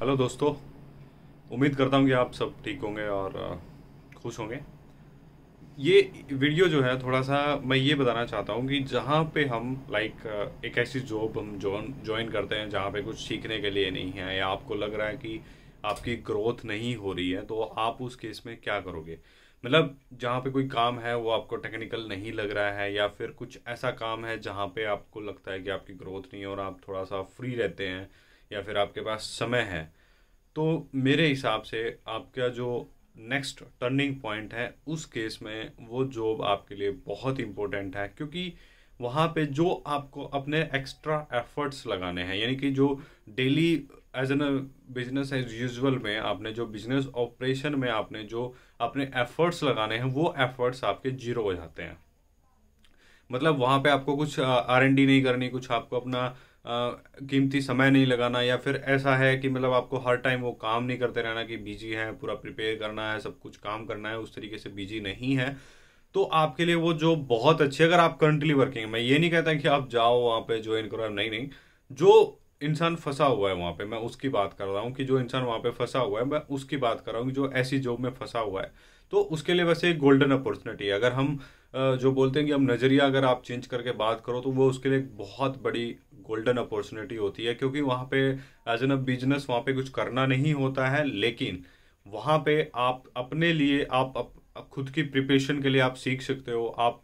hello दोस्तों उम्मीद करता हूँ कि आप सब ठीक होंगे और खुश होंगे ये वीडियो जो है थोड़ा सा मैं ये बताना चाहता हूँ कि जहाँ पे हम लाइक एक ऐसी जॉब हम जॉन ज्वाइन करते हैं जहाँ पे कुछ सीखने के लिए नहीं है या आपको लग रहा है कि आपकी ग्रोथ नहीं हो रही है तो आप उस केस में क्या करोगे मतलब जहाँ पे कोई काम है वो आपको टेक्निकल नहीं लग रहा है या फिर कुछ ऐसा काम है जहाँ पे आपको लगता है कि आपकी ग्रोथ नहीं है और आप थोड़ा सा फ्री रहते हैं या फिर आपके पास समय है तो मेरे हिसाब से आपका जो नेक्स्ट टर्निंग पॉइंट है उस केस में वो जॉब आपके लिए बहुत इम्पोर्टेंट है क्योंकि वहाँ पे जो आपको अपने एक्स्ट्रा एफर्ट्स लगाने हैं यानी कि जो daily as an business as usual में आपने जो बिजनेस ऑपरेशन में आपने जो अपने एफर्ट्स लगाने हैं वो एफर्ट्स आपके जीरो हो जाते हैं मतलब वहाँ पे आपको कुछ आर एन डी नहीं करनी कुछ आपको अपना कीमती समय नहीं लगाना या फिर ऐसा है कि मतलब आपको हर टाइम वो काम नहीं करते रहना कि बिजी है पूरा प्रिपेयर करना है सब कुछ काम करना है उस तरीके से बिजी नहीं है तो आपके लिए वो जॉब बहुत अच्छी है अगर आप करंटली वर्किंग मैं ये नहीं कहता कि आप जाओ वहाँ पे ज्वाइन करो नहीं नहीं जो इंसान फंसा हुआ है वहाँ पे मैं उसकी बात कर रहा हूँ कि जो इंसान वहाँ पे फंसा हुआ है मैं उसकी बात कर रहा हूँ कि जो ऐसी जॉब में फंसा हुआ है तो उसके लिए वैसे एक गोल्डन अपॉर्चुनिटी है अगर हम जो बोलते हैं कि हम नज़रिया अगर आप चेंज करके बात करो तो वो उसके लिए बहुत बड़ी गोल्डन अपॉर्चुनिटी होती है क्योंकि वहाँ पे एज एन अ बिजनेस वहाँ पे कुछ करना नहीं होता है लेकिन वहाँ पे आप अपने लिए आप, आप खुद की प्रिपरेशन के लिए आप सीख सकते हो आप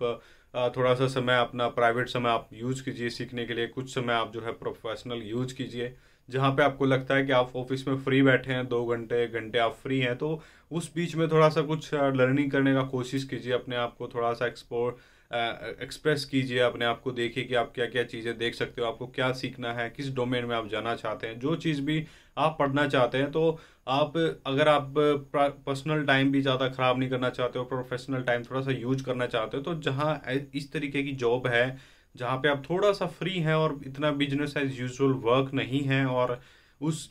थोड़ा सा समय अपना प्राइवेट समय आप यूज कीजिए सीखने के लिए कुछ समय आप जो है प्रोफेशनल यूज कीजिए जहाँ पे आपको लगता है कि आप ऑफिस में फ्री बैठे हैं दो घंटे घंटे आप फ्री हैं तो उस बीच में थोड़ा सा कुछ लर्निंग करने का कोशिश कीजिए अपने आप को थोड़ा सा एक्सपोर एक्सप्रेस कीजिए अपने आप को देखिए कि आप क्या क्या चीज़ें देख सकते हो आपको क्या सीखना है किस डोमेन में आप जाना चाहते हैं जो चीज़ भी आप पढ़ना चाहते हैं तो आप अगर आप पर्सनल टाइम भी ज़्यादा ख़राब नहीं करना चाहते हो प्रोफेशनल टाइम थोड़ा सा यूज करना चाहते हो तो जहाँ इस तरीके की जॉब है जहाँ पे आप थोड़ा सा फ्री हैं और इतना बिजनेस एज यूजल वर्क नहीं है और उस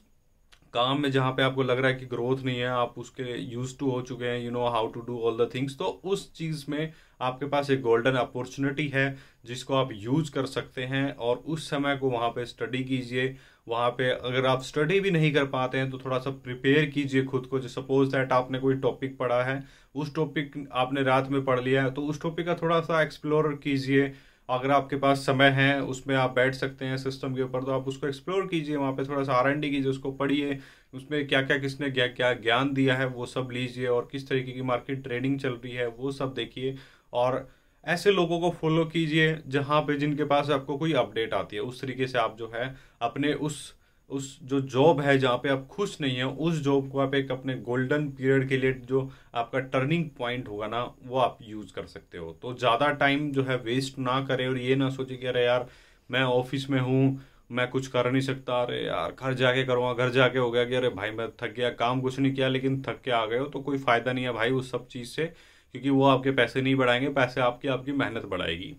काम में जहाँ पे आपको लग रहा है कि ग्रोथ नहीं है आप उसके यूज टू हो चुके हैं you know how to do all the things तो उस चीज़ में आपके पास एक गोल्डन अपॉर्चुनिटी है जिसको आप यूज कर सकते हैं और उस समय को वहाँ पे स्टडी कीजिए वहाँ पे अगर आप स्टडी भी नहीं कर पाते हैं तो थोड़ा सा प्रिपेयर कीजिए खुद को जो सपोज दैट आपने कोई टॉपिक पढ़ा है उस टॉपिक आपने रात में पढ़ लिया है तो उस टॉपिक का थोड़ा सा एक्सप्लोर कीजिए अगर आपके पास समय है उसमें आप बैठ सकते हैं सिस्टम के ऊपर तो आप उसको एक्सप्लोर कीजिए वहाँ पे थोड़ा सा आर एंड डी कीजिए उसको पढ़िए उसमें क्या क्या किसने क्या क्या ज्ञान दिया है वो सब लीजिए और किस तरीके की मार्केट ट्रेडिंग चल रही है वो सब देखिए और ऐसे लोगों को फॉलो कीजिए जहाँ पे जिनके पास आपको कोई अपडेट आती है उस तरीके से आप जो है अपने उस उस जो जॉब है जहाँ पे आप खुश नहीं हैं उस जॉब को आप एक अपने गोल्डन पीरियड के लिए जो आपका टर्निंग पॉइंट होगा ना वो आप यूज़ कर सकते हो तो ज़्यादा टाइम जो है वेस्ट ना करें और ये ना सोचे कि अरे यार मैं ऑफिस में हूँ मैं कुछ कर नहीं सकता अरे यार घर जाके करूँगा घर जाके हो गया कि अरे भाई मैं थक गया काम कुछ नहीं किया लेकिन थक के आ गए हो तो कोई फ़ायदा नहीं है भाई उस सब चीज़ से क्योंकि वो आपके पैसे नहीं बढ़ाएंगे पैसे आपकी आपकी मेहनत बढ़ाएगी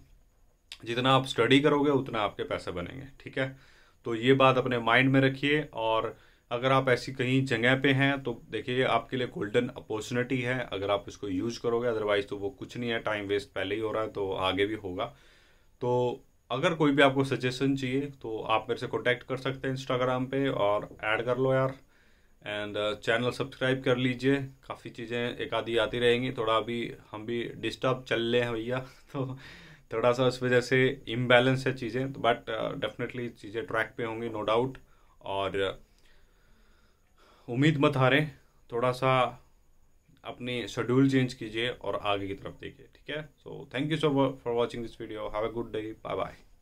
जितना आप स्टडी करोगे उतना आपके पैसे बनेंगे ठीक है तो ये बात अपने माइंड में रखिए और अगर आप ऐसी कहीं जगह पे हैं तो देखिए आपके लिए गोल्डन अपॉर्चुनिटी है अगर आप इसको यूज करोगे अदरवाइज तो वो कुछ नहीं है टाइम वेस्ट पहले ही हो रहा है तो आगे भी होगा तो अगर कोई भी आपको सजेशन चाहिए तो आप मेरे से कॉन्टैक्ट कर सकते हैं इंस्टाग्राम पे और ऐड कर लो यार एंड चैनल सब्सक्राइब कर लीजिए काफ़ी चीज़ें एक आधी आती रहेंगी थोड़ा अभी हम भी डिस्टर्ब चल रहे हैं भैया तो थोड़ा सा उस वजह से इम्बैलेंस है चीज़ें बट डेफिनेटली चीज़ें ट्रैक पे होंगी नो डाउट और uh, उम्मीद मत हारें थोड़ा सा अपनी शेड्यूल चेंज कीजिए और आगे की तरफ देखिए ठीक है so thank you so for watching this video have a good day bye bye